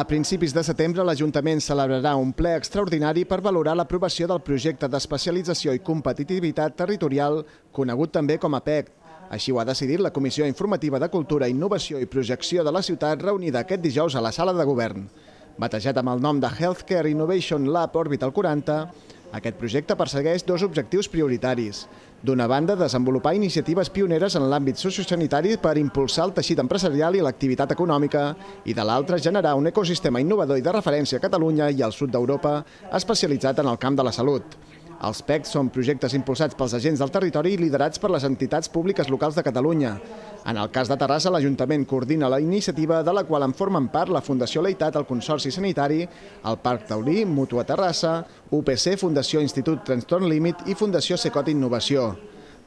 A principis de setembre, l'Ajuntament celebrarà un ple extraordinari per valorar l'aprovació del projecte d'especialització i competitivitat territorial, conegut també com a PEC. Així ho ha decidit la Comissió Informativa de Cultura, Innovació i Projecció de la Ciutat reunida aquest dijous a la Sala de Govern. Batejat amb el nom de Healthcare Innovation Lab Orbital 40, aquest projecte persegueix dos objectius prioritaris. D'una banda, desenvolupar iniciatives pioneres en l'àmbit sociosanitari per impulsar el teixit empresarial i l'activitat econòmica, i de l'altra, generar un ecosistema innovador i de referència a Catalunya i al sud d'Europa, especialitzat en el camp de la salut. Els PECs són projectes impulsats pels agents del territori i liderats per les entitats públiques locals de Catalunya. En el cas de Terrassa, l'Ajuntament coordina la iniciativa de la qual en formen part la Fundació Leitat, el Consorci Sanitari, el Parc Taurí, Mutua Terrassa, UPC, Fundació Institut Transtorn Límit i Fundació Secot Innovació.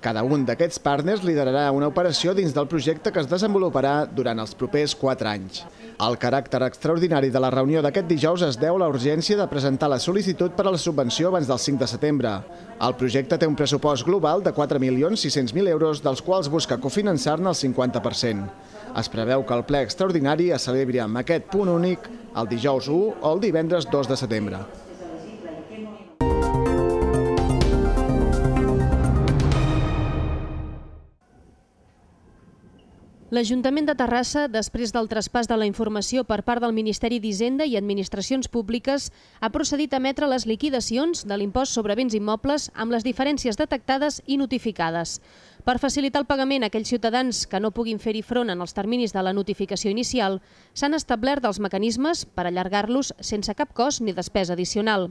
Cada un d'aquests partners liderarà una operació dins del projecte que es desenvoluparà durant els propers quatre anys. El caràcter extraordinari de la reunió d'aquest dijous es deu a la urgència de presentar la sol·licitud per a la subvenció abans del 5 de setembre. El projecte té un pressupost global de 4.600.000 euros, dels quals busca cofinançar-ne el 50%. Es preveu que el ple extraordinari es celebri amb aquest punt únic el dijous 1 o el divendres 2 de setembre. L'Ajuntament de Terrassa, després del traspàs de la informació per part del Ministeri d'Hisenda i Administracions Públiques, ha procedit a emetre les liquidacions de l'impost sobre béns immobles amb les diferències detectades i notificades. Per facilitar el pagament a aquells ciutadans que no puguin fer-hi front en els terminis de la notificació inicial, s'han establert els mecanismes per allargar-los sense cap cost ni despesa addicional.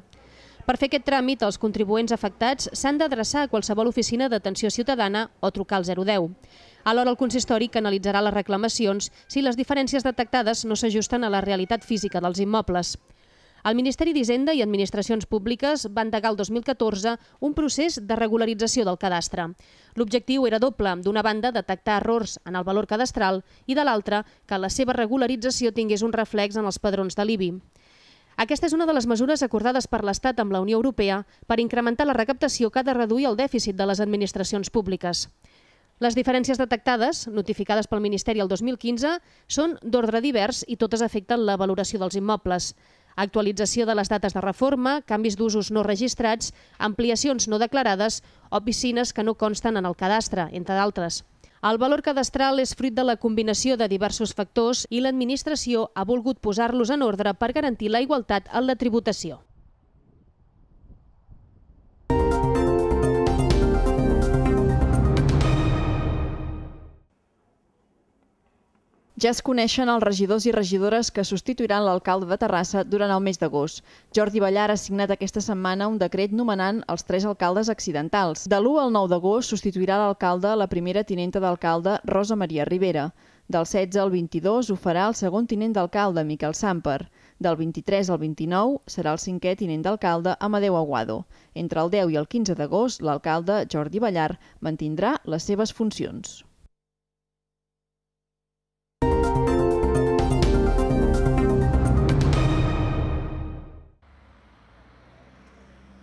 Per fer aquest tràmit, els contribuents afectats s'han d'adreçar a qualsevol oficina d'atenció ciutadana o trucar al 010. Alhora, el consistori canalitzarà les reclamacions si les diferències detectades no s'ajusten a la realitat física dels immobles. El Ministeri d'Hisenda i Administracions Públiques van endegar el 2014 un procés de regularització del cadastre. L'objectiu era doble, d'una banda detectar errors en el valor cadastral i de l'altra que la seva regularització tingués un reflex en els padrons de l'IBI. Aquesta és una de les mesures acordades per l'Estat amb la Unió Europea per incrementar la recaptació que ha de reduir el dèficit de les administracions públiques. Les diferències detectades, notificades pel Ministeri el 2015, són d'ordre divers i totes afecten la valoració dels immobles. Actualització de les dates de reforma, canvis d'usos no registrats, ampliacions no declarades o piscines que no consten en el cadastre, entre d'altres. El valor cadastral és fruit de la combinació de diversos factors i l'administració ha volgut posar-los en ordre per garantir la igualtat en la tributació. Ja es coneixen els regidors i regidores que substituiran l'alcalde de Terrassa durant el mes d'agost. Jordi Ballar ha signat aquesta setmana un decret nomenant els tres alcaldes accidentals. De l'1 al 9 d'agost substituirà l'alcalde la primera tinenta d'alcalde Rosa Maria Rivera. Del 16 al 22 ho farà el segon tinent d'alcalde, Miquel Samper. Del 23 al 29 serà el cinquè tinent d'alcalde, Amadeu Aguado. Entre el 10 i el 15 d'agost, l'alcalde Jordi Ballar mantindrà les seves funcions.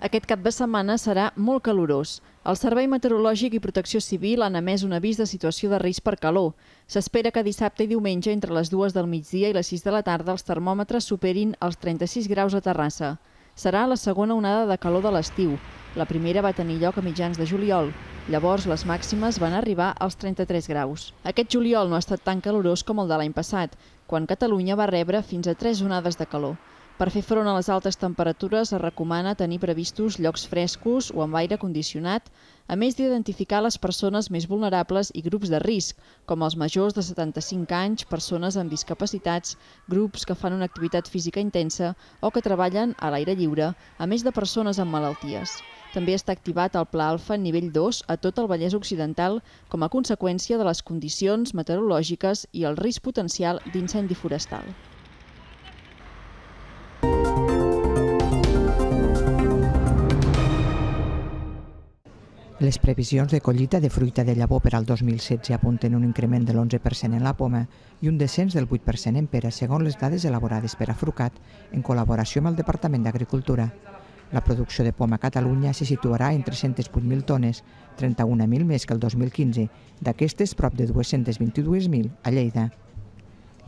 Aquest cap de setmana serà molt calorós. El Servei Meteorològic i Protecció Civil han emès un avís de situació de risc per calor. S'espera que dissabte i diumenge, entre les 2 del migdia i les 6 de la tarda, els termòmetres superin els 36 graus a Terrassa. Serà la segona onada de calor de l'estiu. La primera va tenir lloc a mitjans de juliol. Llavors, les màximes van arribar als 33 graus. Aquest juliol no ha estat tan calorós com el de l'any passat, quan Catalunya va rebre fins a tres onades de calor. Per fer front a les altes temperatures es recomana tenir previstos llocs frescos o amb aire condicionat, a més d'identificar les persones més vulnerables i grups de risc, com els majors de 75 anys, persones amb discapacitats, grups que fan una activitat física intensa o que treballen a l'aire lliure, a més de persones amb malalties. També està activat el Pla Alfa nivell 2 a tot el Vallès Occidental com a conseqüència de les condicions meteorològiques i el risc potencial d'incendi forestal. Les previsions de collita de fruita de llavor per al 2016 apunten un increment de l'11% en la poma i un descens del 8% en pera, segons les dades elaborades per a Frucat, en col·laboració amb el Departament d'Agricultura. La producció de poma a Catalunya se situarà en 308.000 tones, 31.000 més que el 2015, d'aquestes prop de 222.000 a Lleida.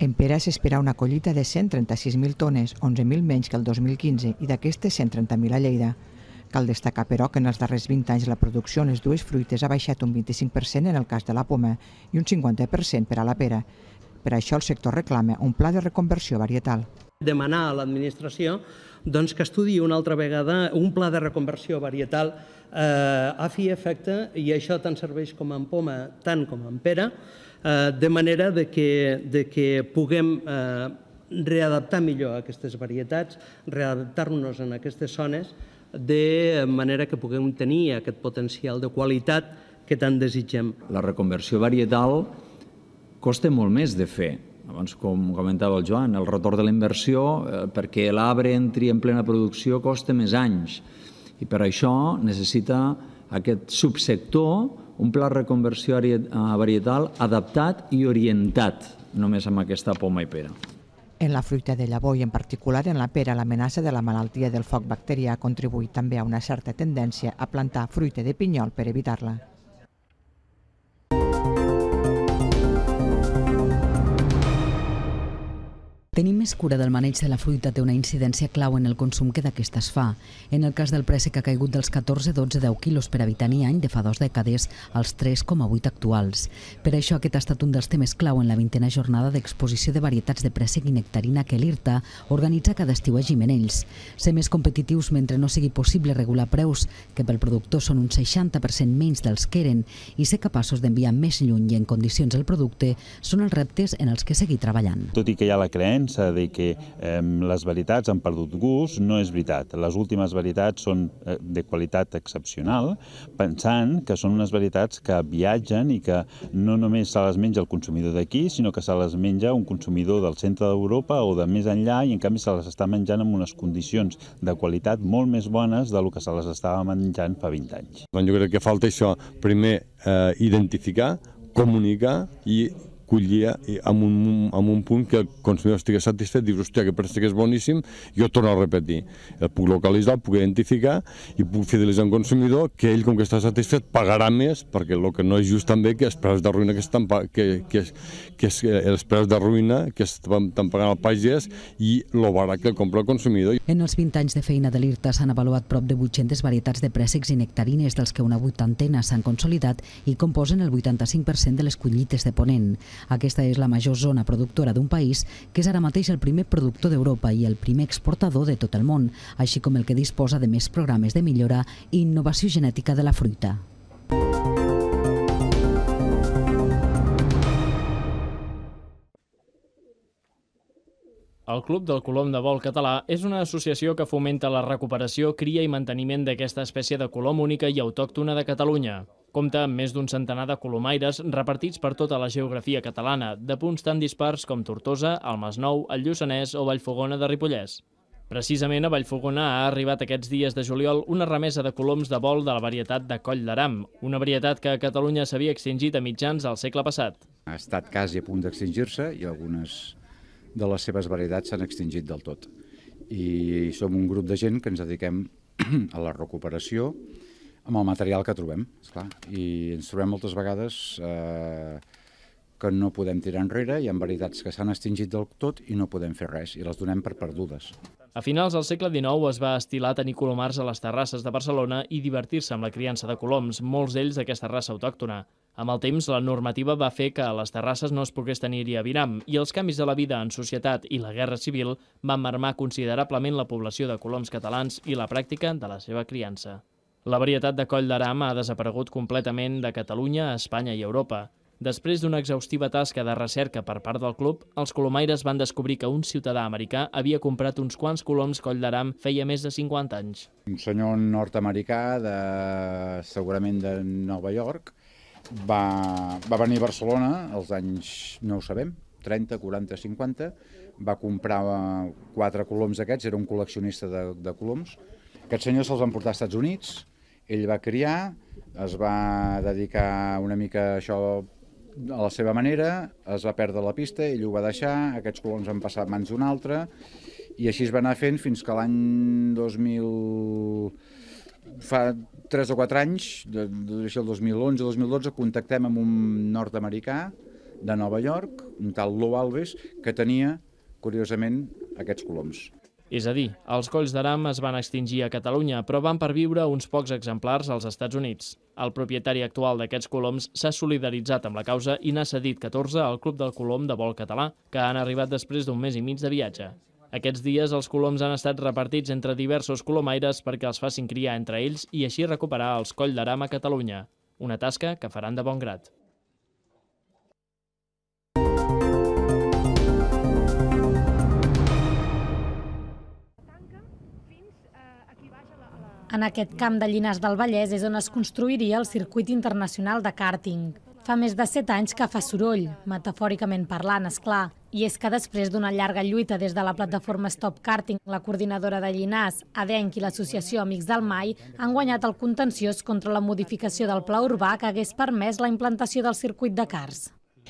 En Pera s'espera una collita de 136.000 tones, 11.000 menys que el 2015 i d'aquestes 130.000 a Lleida. Cal destacar, però, que en els darrers 20 anys la producció en les dues fruites ha baixat un 25% en el cas de la poma i un 50% per a la pera. Per això el sector reclama un pla de reconversió varietal. Demanar a l'administració doncs, que estudi una altra vegada un pla de reconversió varietal eh, a fi efecte, i això tant serveix com en poma, tant com en pera, eh, de manera de que, de que puguem eh, readaptar millor aquestes varietats, readaptar-nos en aquestes zones de manera que puguem tenir aquest potencial de qualitat que tant desitgem. La reconversió varietal costa molt més de fer. Abans, com comentava el Joan, el retorn de la inversió, eh, perquè l'arbre entri en plena producció, costa més anys. I per això necessita aquest subsector un pla de reconversió eh, varietal adaptat i orientat només amb aquesta poma i pera. En la fruita de llavor i en particular en la pera, l'amenaça de la malaltia del foc bacterià ha contribuït també a una certa tendència a plantar fruita de pinyol per evitar-la. Tenir més cura del maneig de la fruita té una incidència clau en el consum que d'aquesta es fa. En el cas del que ha caigut dels 14, 12, 10 quilos per habitant i any de fa dos dècades als 3,8 actuals. Per això aquest ha estat un dels temes clau en la vintena jornada d'exposició de varietats de préssec i nectarina que l'IRTA organitza cada estiu a Gimenells. Ser més competitius mentre no sigui possible regular preus, que pel productor són un 60% menys dels que eren, i ser capaços d'enviar més lluny i en condicions el producte són els reptes en els que seguir treballant. Tot i que ja la creen, defensa de que eh, les veritats han perdut gust no és veritat. Les últimes veritats són eh, de qualitat excepcional, pensant que són unes veritats que viatgen i que no només se les menja el consumidor d'aquí, sinó que se les menja un consumidor del centre d'Europa o de més enllà i en canvi se les està menjant amb unes condicions de qualitat molt més bones del que se les estava menjant fa 20 anys. Doncs jo crec que falta això, primer eh, identificar, comunicar i collia amb un, amb un punt que el consumidor estigui satisfet, dius, hòstia, que que és boníssim, jo torno a repetir. El eh, puc localitzar, el puc identificar i puc fidelitzar un consumidor que ell, com que està satisfet, pagarà més, perquè el que no és just també que els preus de ruïna que estan, que, que, que és, eh, els preus de ruïna que estan, pagant al pagès i lo barat que el compra el consumidor. En els 20 anys de feina de l'IRTA s'han avaluat prop de 800 varietats de préssecs i nectarines, dels que una vuitantena s'han consolidat i composen el 85% de les collites de Ponent. Aquesta és la major zona productora d'un país que és ara mateix el primer productor d'Europa i el primer exportador de tot el món, així com el que disposa de més programes de millora i innovació genètica de la fruita. Música El Club del Colom de Vol Català és una associació que fomenta la recuperació, cria i manteniment d'aquesta espècie de colom única i autòctona de Catalunya. Compta amb més d'un centenar de colomaires repartits per tota la geografia catalana, de punts tan dispars com Tortosa, el Masnou, el Lluçanès o Vallfogona de Ripollès. Precisament a Vallfogona ha arribat aquests dies de juliol una remesa de coloms de vol de la varietat de Coll d'Aram, una varietat que a Catalunya s'havia extingit a mitjans del segle passat. Ha estat quasi a punt d'extingir-se i algunes de les seves varietats s'han extingit del tot. I som un grup de gent que ens dediquem a la recuperació amb el material que trobem, esclar. I ens trobem moltes vegades eh, que no podem tirar enrere, i ha varietats que s'han extingit del tot i no podem fer res, i les donem per perdudes. A finals del segle XIX es va estilar tenir colomars a les terrasses de Barcelona i divertir-se amb la criança de coloms, molts d'ells d'aquesta raça autòctona. Amb el temps, la normativa va fer que a les terrasses no es pogués tenir i aviram i els canvis de la vida en societat i la guerra civil van marmar considerablement la població de coloms catalans i la pràctica de la seva criança. La varietat de coll d'aram ha desaparegut completament de Catalunya, Espanya i Europa. Després d'una exhaustiva tasca de recerca per part del club, els colomaires van descobrir que un ciutadà americà havia comprat uns quants coloms coll d'aram feia més de 50 anys. Un senyor nord-americà, de, segurament de Nova York, va, va venir a Barcelona als anys, no ho sabem, 30, 40, 50, va comprar eh, quatre coloms aquests, era un col·leccionista de, de coloms. Aquests senyors se'ls van portar als Estats Units, ell va criar, es va dedicar una mica a això a la seva manera, es va perdre la pista, ell ho va deixar, aquests coloms han passat mans d'un altre, i així es va anar fent fins que l'any 2000... Fa 3 o 4 anys, de, de, de el 2011-2012, contactem amb un nord-americà de Nova York, un tal Lou Alves, que tenia, curiosament, aquests coloms. És a dir, els colls d'aram es van extingir a Catalunya, però van per viure uns pocs exemplars als Estats Units. El propietari actual d'aquests coloms s'ha solidaritzat amb la causa i n'ha cedit 14 al Club del Colom de Vol Català, que han arribat després d'un mes i mig de viatge. Aquests dies els coloms han estat repartits entre diversos colomaires perquè els facin criar entre ells i així recuperar els coll d'aram a Catalunya, una tasca que faran de bon grat. En aquest camp de Llinars del Vallès és on es construiria el circuit internacional de càrting. Fa més de set anys que fa soroll, metafòricament parlant, és clar. I és que després d'una llarga lluita des de la plataforma Stop Karting, la coordinadora de Llinàs, Adenc i l'associació Amics del Mai han guanyat el contenciós contra la modificació del pla urbà que hagués permès la implantació del circuit de cars.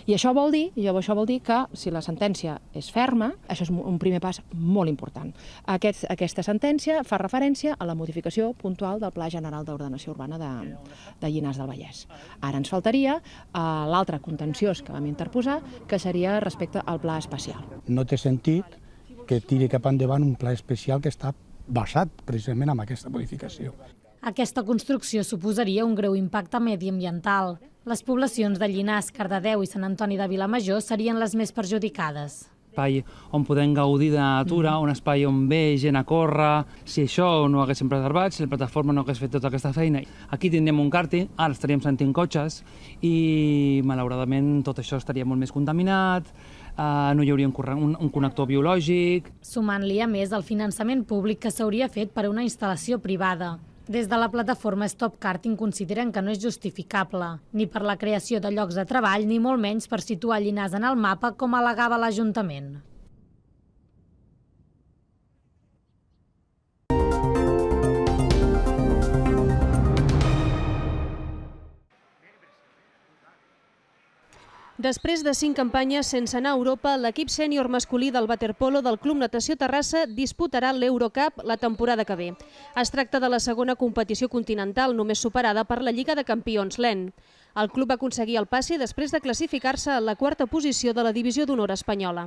I això vol dir, i això vol dir que si la sentència és ferma, això és un primer pas molt important. Aquest, aquesta sentència fa referència a la modificació puntual del Pla General d'Ordenació Urbana de, de Llinars del Vallès. Ara ens faltaria eh, l'altre contenciós que vam interposar, que seria respecte al Pla Especial. No té sentit que tiri cap endavant un pla especial que està basat precisament en aquesta modificació. Aquesta construcció suposaria un greu impacte mediambiental. Les poblacions de Llinars, Cardedeu i Sant Antoni de Vilamajor serien les més perjudicades espai on podem gaudir de natura, mm-hmm. un espai on ve gent a córrer, si això no ho haguéssim preservat, si la plataforma no hagués fet tota aquesta feina. Aquí tindríem un càrting, ara estaríem sentint cotxes i malauradament tot això estaria molt més contaminat, eh, no hi hauria un, un, un connector biològic... Sumant-li a més el finançament públic que s'hauria fet per a una instal·lació privada. Des de la plataforma Stop Karting consideren que no és justificable, ni per la creació de llocs de treball ni molt menys per situar Llinars en el mapa com alegava l'Ajuntament. Després de cinc campanyes sense anar a Europa, l'equip sènior masculí del waterpolo del Club Natació Terrassa disputarà l'Eurocup la temporada que ve. Es tracta de la segona competició continental, només superada per la Lliga de Campions LEN. El club va aconseguir el passi després de classificar-se a la quarta posició de la Divisió d'Honor espanyola.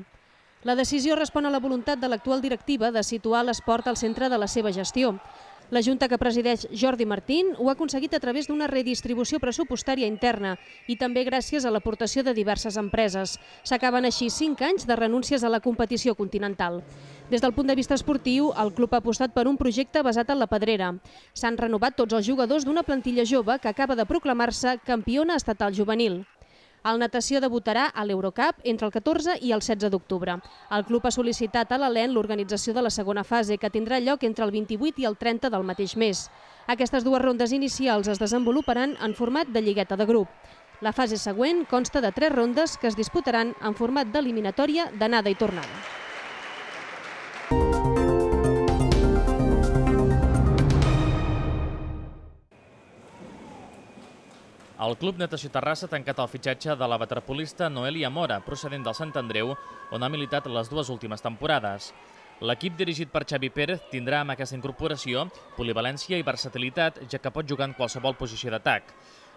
La decisió respon a la voluntat de l'actual directiva de situar l'esport al centre de la seva gestió. La Junta que presideix Jordi Martín ho ha aconseguit a través d'una redistribució pressupostària interna i també gràcies a l'aportació de diverses empreses. S'acaben així cinc anys de renúncies a la competició continental. Des del punt de vista esportiu, el club ha apostat per un projecte basat en la pedrera. S'han renovat tots els jugadors d'una plantilla jove que acaba de proclamar-se campiona estatal juvenil. El natació debutarà a l'Eurocup entre el 14 i el 16 d'octubre. El club ha sol·licitat a l'ELEN l'organització de la segona fase, que tindrà lloc entre el 28 i el 30 del mateix mes. Aquestes dues rondes inicials es desenvoluparan en format de lligueta de grup. La fase següent consta de tres rondes que es disputaran en format d'eliminatòria d'anada i tornada. El Club Natació Terrassa ha tancat el fitxatge de la waterpolista Noelia Mora, procedent del Sant Andreu, on ha militat les dues últimes temporades. L'equip dirigit per Xavi Pérez tindrà amb aquesta incorporació polivalència i versatilitat, ja que pot jugar en qualsevol posició d'atac.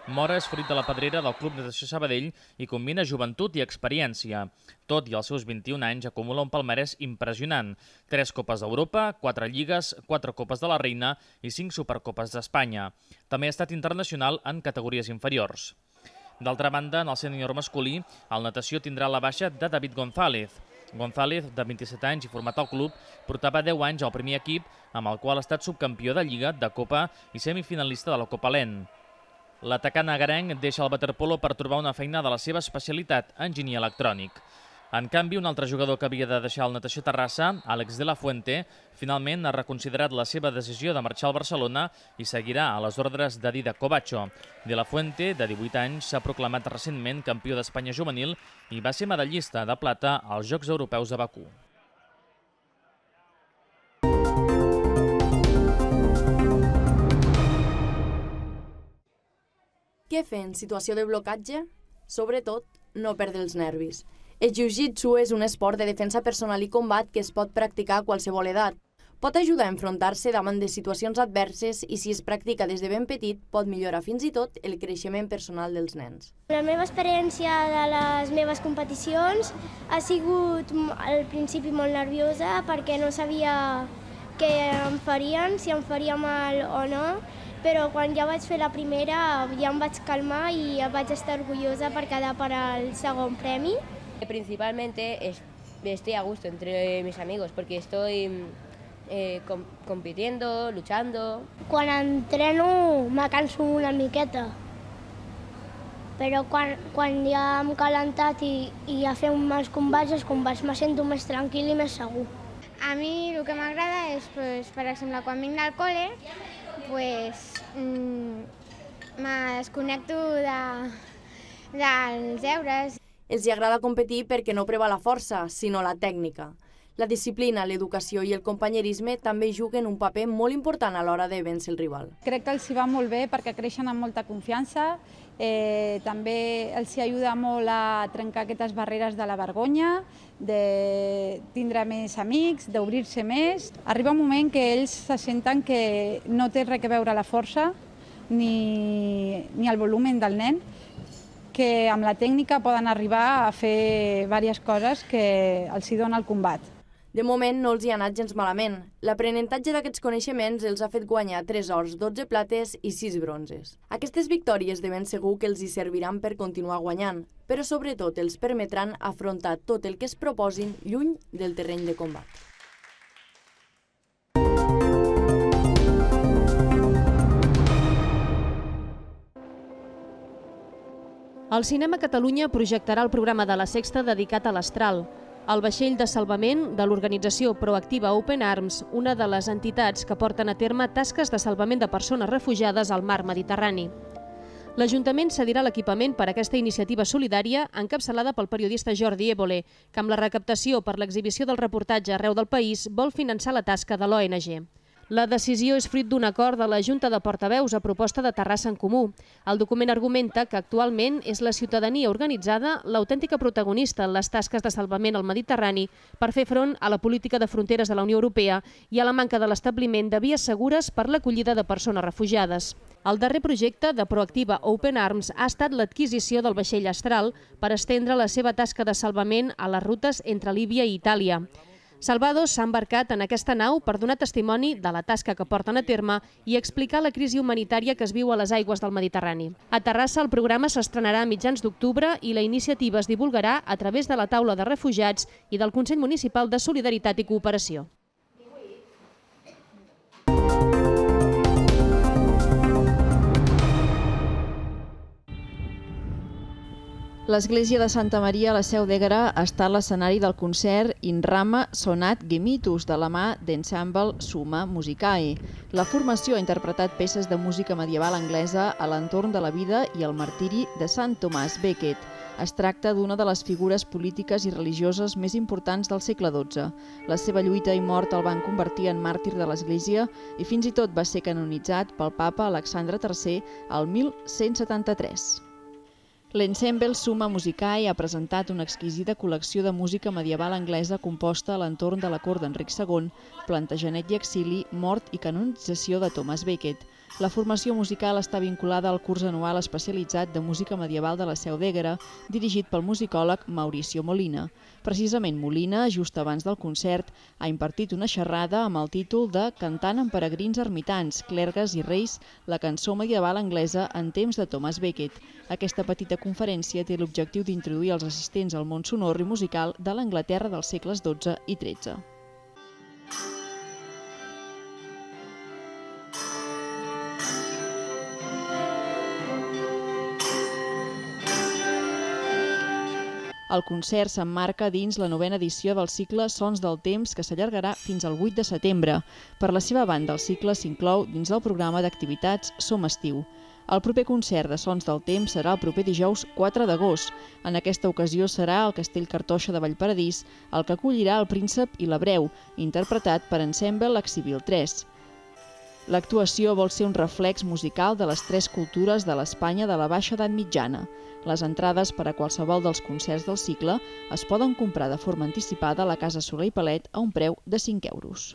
Mora és fruit de la pedrera del Club Natació Sabadell i combina joventut i experiència. Tot i els seus 21 anys, acumula un palmarès impressionant. Tres Copes d'Europa, quatre Lligues, quatre Copes de la Reina i cinc Supercopes d'Espanya. També ha estat internacional en categories inferiors. D'altra banda, en el sènior masculí, el natació tindrà la baixa de David González. González, de 27 anys i format al club, portava 10 anys al primer equip, amb el qual ha estat subcampió de Lliga, de Copa i semifinalista de la Copa Lent. L'atacant agarenc deixa el waterpolo per trobar una feina de la seva especialitat, enginyer electrònic. En canvi, un altre jugador que havia de deixar el Natació Terrassa, Àlex de la Fuente, finalment ha reconsiderat la seva decisió de marxar al Barcelona i seguirà a les ordres de Dida Covacho. De la Fuente, de 18 anys, s'ha proclamat recentment campió d'Espanya juvenil i va ser medallista de plata als Jocs Europeus de Bakú. què fer en situació de blocatge? Sobretot, no perdre els nervis. El jiu-jitsu és un esport de defensa personal i combat que es pot practicar a qualsevol edat. Pot ajudar a enfrontar-se davant de situacions adverses i si es practica des de ben petit pot millorar fins i tot el creixement personal dels nens. La meva experiència de les meves competicions ha sigut al principi molt nerviosa perquè no sabia què em farien, si em faria mal o no, però quan ja vaig fer la primera ja em vaig calmar i vaig estar orgullosa per quedar per al segon premi. Principalmente estoy a gusto entre mis amigos porque estoy eh, com compitiendo, luchando. Quan entreno me canso una miqueta, però quan, quan ja hem calentat i, i ja fem els combats, els combats me sento més tranquil i més segur. A mi el que m'agrada és, pues, per exemple, quan vinc del col·le, pues, mm, me desconnecto de, dels deures. Els hi agrada competir perquè no preva la força, sinó la tècnica. La disciplina, l'educació i el companyerisme també juguen un paper molt important a l'hora de vèncer el rival. Crec que els hi va molt bé perquè creixen amb molta confiança Eh, també els hi ajuda molt a trencar aquestes barreres de la vergonya, de tindre més amics, d'obrir-se més. Arriba un moment que ells se senten que no té res a veure la força ni, ni el volumen del nen, que amb la tècnica poden arribar a fer diverses coses que els hi dona el combat. De moment no els hi ha anat gens malament. L'aprenentatge d'aquests coneixements els ha fet guanyar 3 ors, 12 plates i 6 bronzes. Aquestes victòries de ben segur que els hi serviran per continuar guanyant, però sobretot els permetran afrontar tot el que es proposin lluny del terreny de combat. El Cinema Catalunya projectarà el programa de la Sexta dedicat a l'Astral, el vaixell de salvament de l'organització Proactiva Open Arms, una de les entitats que porten a terme tasques de salvament de persones refugiades al mar Mediterrani. L'Ajuntament cedirà l'equipament per a aquesta iniciativa solidària encapçalada pel periodista Jordi Évole, que amb la recaptació per l'exhibició del reportatge arreu del país vol finançar la tasca de l'ONG. La decisió és fruit d'un acord de la Junta de Portaveus a proposta de Terrassa en Comú. El document argumenta que actualment és la ciutadania organitzada l'autèntica protagonista en les tasques de salvament al Mediterrani per fer front a la política de fronteres de la Unió Europea i a la manca de l'establiment de vies segures per l'acollida de persones refugiades. El darrer projecte de Proactiva Open Arms ha estat l'adquisició del vaixell Astral per estendre la seva tasca de salvament a les rutes entre Líbia i Itàlia. Salvador s'ha embarcat en aquesta nau per donar testimoni de la tasca que porten a terme i explicar la crisi humanitària que es viu a les aigües del Mediterrani. A Terrassa el programa s'estrenarà a mitjans d'octubre i la iniciativa es divulgarà a través de la taula de refugiats i del Consell Municipal de Solidaritat i Cooperació. L'església de Santa Maria a la Seu d'Egra ha estat l'escenari del concert In Rama Sonat Gemitus de la mà d'Ensemble Suma Musicae. La formació ha interpretat peces de música medieval anglesa a l'entorn de la vida i el martiri de Sant Tomàs Becket. Es tracta d'una de les figures polítiques i religioses més importants del segle XII. La seva lluita i mort el van convertir en màrtir de l'Església i fins i tot va ser canonitzat pel papa Alexandre III al 1173. L'Ensemble Suma Musicai ha presentat una exquisida col·lecció de música medieval anglesa composta a l'entorn de la cort d'Enric II, Plantagenet i Exili, Mort i Canonització de Thomas Becket, la formació musical està vinculada al curs anual especialitzat de música medieval de la Seu d'Ègara, dirigit pel musicòleg Mauricio Molina. Precisament Molina, just abans del concert, ha impartit una xerrada amb el títol de Cantant amb peregrins ermitans, clergues i reis, la cançó medieval anglesa en temps de Thomas Beckett. Aquesta petita conferència té l'objectiu d'introduir els assistents al món sonor i musical de l'Anglaterra dels segles XII i XIII. El concert s'emmarca dins la novena edició del cicle Sons del Temps, que s'allargarà fins al 8 de setembre. Per la seva banda, el cicle s'inclou dins del programa d'activitats Som Estiu. El proper concert de Sons del Temps serà el proper dijous 4 d'agost. En aquesta ocasió serà el Castell Cartoixa de Vallparadís el que acollirà el príncep i l'hebreu, interpretat per Ensemble Exhibil 3. L'actuació vol ser un reflex musical de les tres cultures de l'Espanya de la baixa edat mitjana. Les entrades per a qualsevol dels concerts del cicle es poden comprar de forma anticipada a la Casa Soler i Palet a un preu de 5 euros.